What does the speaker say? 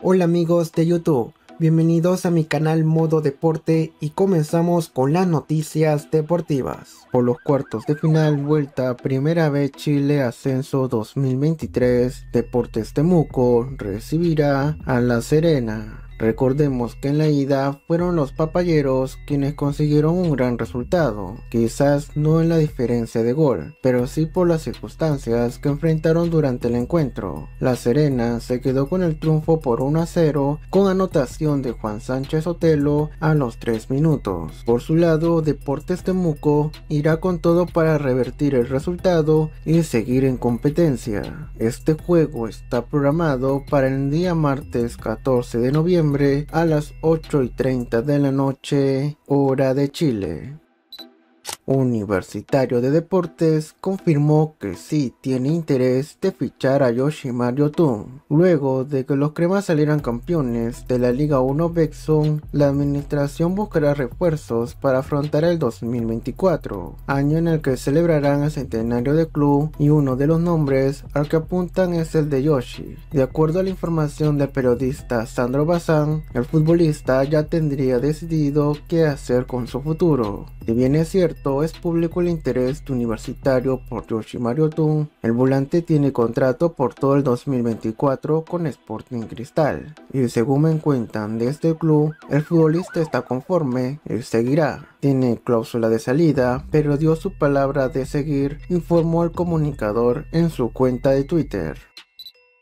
Hola amigos de YouTube, bienvenidos a mi canal Modo Deporte y comenzamos con las noticias deportivas. Por los cuartos de final, vuelta primera vez Chile Ascenso 2023, Deportes Temuco recibirá a La Serena. Recordemos que en la ida fueron los papayeros quienes consiguieron un gran resultado, quizás no en la diferencia de gol, pero sí por las circunstancias que enfrentaron durante el encuentro. La Serena se quedó con el triunfo por 1 a 0 con anotación de Juan Sánchez Otelo a los 3 minutos. Por su lado, Deportes Temuco irá con todo para revertir el resultado y seguir en competencia. Este juego está programado para el día martes 14 de noviembre a las 8 y 30 de la noche, hora de Chile. Universitario de Deportes confirmó que sí tiene interés de fichar a mario Yotun. Luego de que los cremas salieran campeones de la Liga 1 Bexon, la administración buscará refuerzos para afrontar el 2024, año en el que celebrarán el centenario del club y uno de los nombres al que apuntan es el de Yoshi. De acuerdo a la información del periodista Sandro Bazán, el futbolista ya tendría decidido qué hacer con su futuro. Si bien es cierto, es público el interés universitario por mario Tun, el volante tiene contrato por todo el 2024 con Sporting Cristal, y según me cuentan de este club, el futbolista está conforme y seguirá. Tiene cláusula de salida, pero dio su palabra de seguir, informó el comunicador en su cuenta de Twitter.